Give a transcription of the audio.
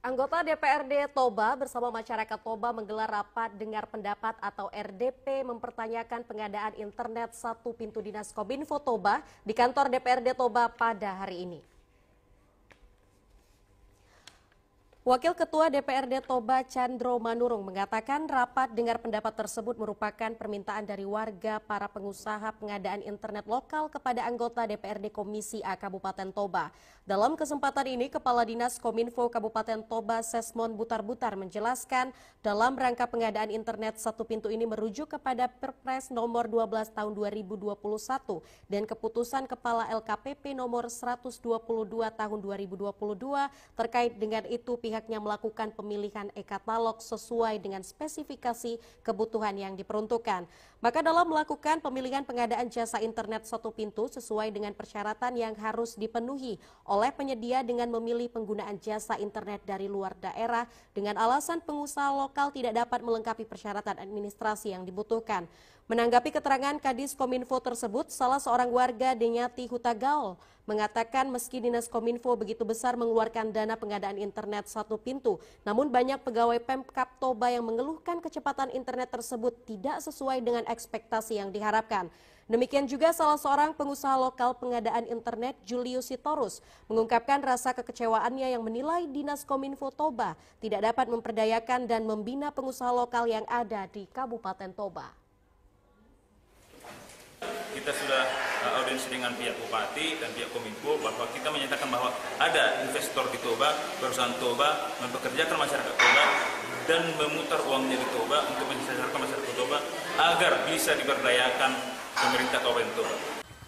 Anggota DPRD Toba bersama masyarakat Toba menggelar rapat dengar pendapat atau RDP mempertanyakan pengadaan internet satu pintu dinas Kominfo Toba di kantor DPRD Toba pada hari ini. Wakil Ketua DPRD Toba Chandro Manurung mengatakan rapat dengar pendapat tersebut merupakan permintaan dari warga para pengusaha pengadaan internet lokal kepada anggota DPRD Komisi A Kabupaten Toba. Dalam kesempatan ini, Kepala Dinas Kominfo Kabupaten Toba Sesmon Butar-Butar menjelaskan dalam rangka pengadaan internet satu pintu ini merujuk kepada Perpres nomor 12 tahun 2021 dan keputusan Kepala LKPP nomor 122 tahun 2022 terkait dengan itu pihak pihaknya melakukan pemilihan e-katalog sesuai dengan spesifikasi kebutuhan yang diperuntukkan. Maka dalam melakukan pemilihan pengadaan jasa internet satu pintu sesuai dengan persyaratan yang harus dipenuhi oleh penyedia dengan memilih penggunaan jasa internet dari luar daerah dengan alasan pengusaha lokal tidak dapat melengkapi persyaratan administrasi yang dibutuhkan. Menanggapi keterangan Kadis Kominfo tersebut, salah seorang warga Denyati Hutagal mengatakan meski Dinas Kominfo begitu besar mengeluarkan dana pengadaan internet satu pintu, namun banyak pegawai Pemkap Toba yang mengeluhkan kecepatan internet tersebut tidak sesuai dengan ekspektasi yang diharapkan. Demikian juga salah seorang pengusaha lokal pengadaan internet Julius Sitorus mengungkapkan rasa kekecewaannya yang menilai Dinas Kominfo Toba tidak dapat memperdayakan dan membina pengusaha lokal yang ada di Kabupaten Toba kita sudah uh, audiensi dengan pihak bupati dan pihak kominfo bahwa kita menyatakan bahwa ada investor di Toba, perusahaan Toba mempekerjakan masyarakat Toba dan memutar uangnya di Toba untuk menyasarkan masyarakat Toba agar bisa diberdayakan pemerintah Kabupaten Toba.